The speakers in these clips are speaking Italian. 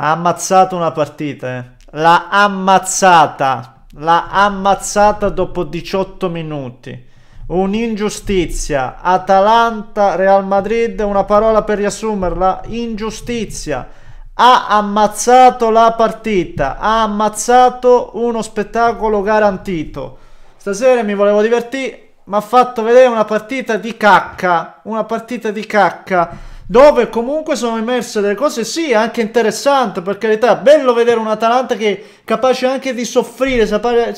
Ha ammazzato una partita, eh. L'ha ammazzata. L'ha ammazzata dopo 18 minuti. Un'ingiustizia. Atalanta, Real Madrid, una parola per riassumerla. Ingiustizia. Ha ammazzato la partita. Ha ammazzato uno spettacolo garantito. Stasera mi volevo divertire, mi ha fatto vedere una partita di cacca. Una partita di cacca dove comunque sono emerse delle cose, sì, anche interessante, per carità, bello vedere un Atalanta che è capace anche di soffrire,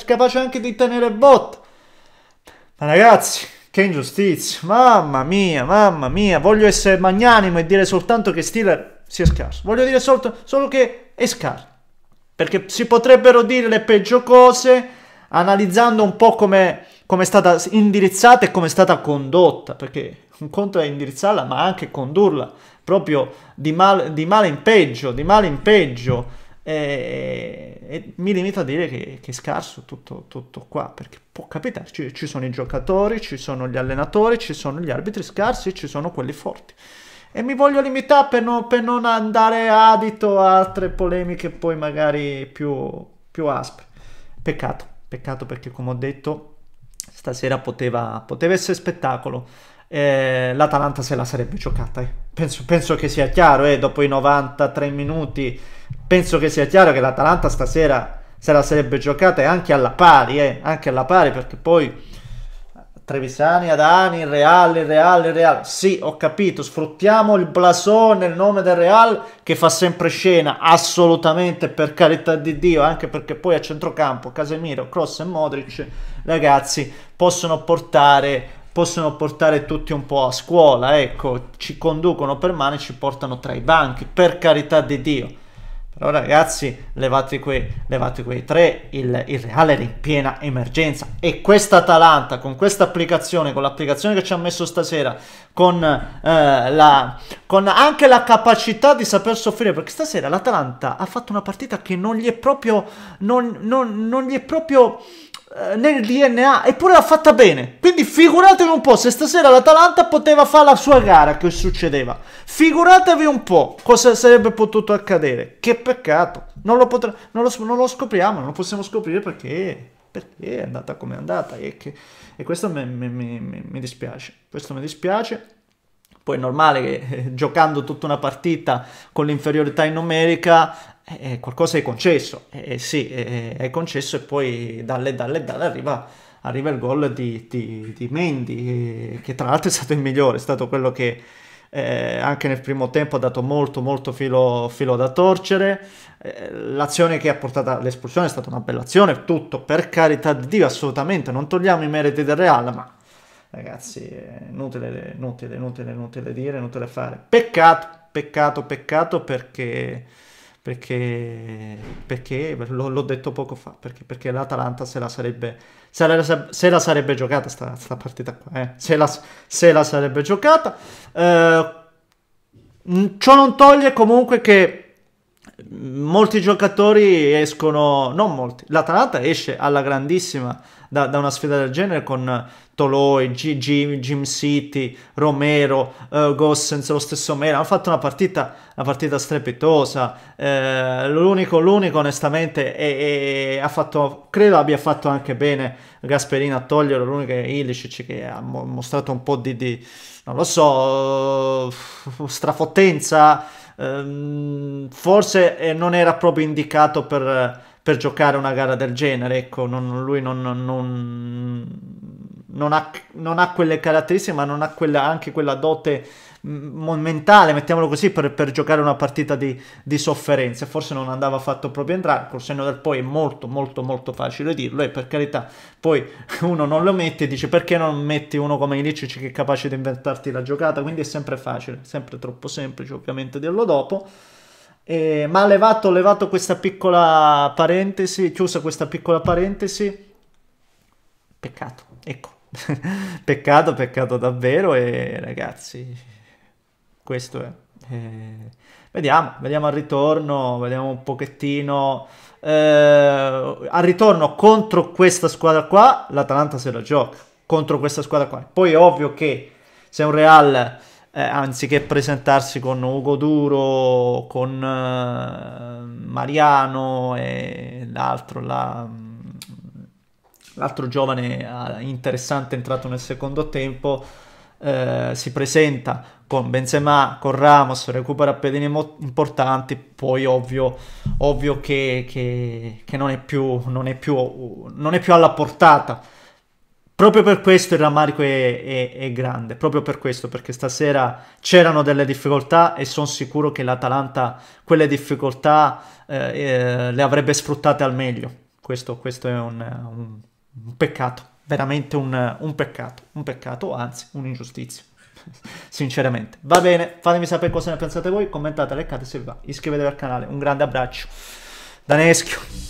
capace anche di tenere botta. Ma ragazzi, che ingiustizia, mamma mia, mamma mia, voglio essere magnanimo e dire soltanto che Steeler sia scarso, voglio dire soltanto, solo che è scarso, perché si potrebbero dire le peggio cose analizzando un po' come come è stata indirizzata e come è stata condotta, perché un conto è indirizzarla ma anche condurla proprio di, mal, di male in peggio, di male in peggio. E, e mi limito a dire che, che è scarso tutto, tutto, qua, perché può capitarci, ci sono i giocatori, ci sono gli allenatori, ci sono gli arbitri scarsi, ci sono quelli forti. E mi voglio limitare per non, per non andare adito a altre polemiche poi magari più, più aspre. Peccato, peccato perché come ho detto stasera poteva, poteva essere spettacolo. Eh, L'Atalanta se la sarebbe giocata. Eh. Penso, penso, che sia chiaro, eh, dopo i 93 minuti, penso che sia chiaro che l'Atalanta stasera se la sarebbe giocata e eh, anche alla pari, eh, anche alla pari perché poi Trevisani, Adani, Real, Real, Real. Sì, ho capito, sfruttiamo il blasone, nel nome del Real che fa sempre scena, assolutamente per carità di Dio, anche perché poi a centrocampo Casemiro, Cross e Modric, ragazzi, possono portare, possono portare tutti un po' a scuola, ecco, ci conducono per mano e ci portano tra i banchi, per carità di Dio. Però ragazzi, levate quei, levati quei tre, il, il Real era in piena emergenza. E questa Atalanta, con questa applicazione, con l'applicazione che ci ha messo stasera, con, eh, la, con anche la capacità di saper soffrire, perché stasera l'Atalanta ha fatto una partita che non gli è proprio... Non, non, non gli è proprio eh, nel DNA, eppure l'ha fatta bene. Quindi figuratevi un po' se stasera l'Atalanta poteva fare la sua gara che succedeva. Figuratevi un po' cosa sarebbe potuto accadere. Che peccato. Non lo, potre... non lo, non lo scopriamo, non lo possiamo scoprire perché, perché è andata come è andata. E, che... e questo mi, mi, mi, mi dispiace. Questo mi dispiace. Poi è normale che eh, giocando tutta una partita con l'inferiorità in numerica eh, eh qualcosa è concesso, eh, eh sì, eh, è concesso e poi dalle, dalle, dalle arriva, arriva il gol di, di, di Mendy, che tra l'altro è stato il migliore, è stato quello che... Eh, anche nel primo tempo ha dato molto molto filo, filo da torcere l'azione che ha portato all'espulsione è stata una bella azione tutto per carità di Dio assolutamente non togliamo i meriti del Real ma ragazzi, inutile, inutile, inutile, inutile dire, inutile fare. Peccato, peccato, peccato perché perché, perché l'ho detto poco fa, perché, perché l'Atalanta se la sarebbe, se la, se la sarebbe giocata sta, sta partita qua, eh. se, la, se, la, sarebbe giocata. Eh, ciò non toglie comunque che molti giocatori escono, non molti, l'Atalanta esce alla grandissima da, da una sfida del genere con Toloi, Jim, Jim City, Romero, uh, Gossens, lo stesso Mera, hanno fatto una partita, una partita strepitosa, eh, l'unico, l'unico onestamente è, è, ha fatto, credo abbia fatto anche bene Gasperino a toglierlo, l'unico è Ilicic che ha mostrato un po' di, di non lo so, strafottenza, Ehm, forse eh, non era proprio indicato per, eh, per, giocare una gara del genere, ecco, non, lui non, non non ha, non ha, quelle caratteristiche, ma non ha quella, anche quella dote mm, mentale, mettiamolo così, per, per giocare una partita di, di, sofferenza. Forse non andava fatto proprio entrare, col senno del poi è molto, molto, molto facile dirlo e per carità, poi uno non lo mette e dice perché non metti uno come Ilicic che è capace di inventarti la giocata, quindi è sempre facile, sempre troppo semplice ovviamente dirlo dopo. E, ma levato, levato questa piccola parentesi, chiusa questa piccola parentesi, peccato, ecco. peccato, peccato davvero e ragazzi, questo è. Eh, vediamo, vediamo al ritorno, vediamo un pochettino. Eh, al ritorno contro questa squadra qua, l'Atalanta se la gioca contro questa squadra qua. Poi è ovvio che se un Real eh, anziché presentarsi con Ugo Duro, con eh, Mariano e l'altro là l'altro giovane ah, interessante entrato nel secondo tempo, eh, si presenta con Benzema, con Ramos, recupera pedine importanti, poi ovvio, ovvio che, che, che non, è più, non, è più, non, è più, alla portata. Proprio per questo il rammarico è, è, è grande, proprio per questo, perché stasera c'erano delle difficoltà e sono sicuro che l'Atalanta quelle difficoltà eh, eh, le avrebbe sfruttate al meglio. Questo, questo è un, un un peccato, veramente un, un peccato, un peccato, anzi un'ingiustizia. Sinceramente, va bene. Fatemi sapere cosa ne pensate voi. Commentate, leccate se vi va. Iscrivetevi al canale. Un grande abbraccio Daneschio. Neschio.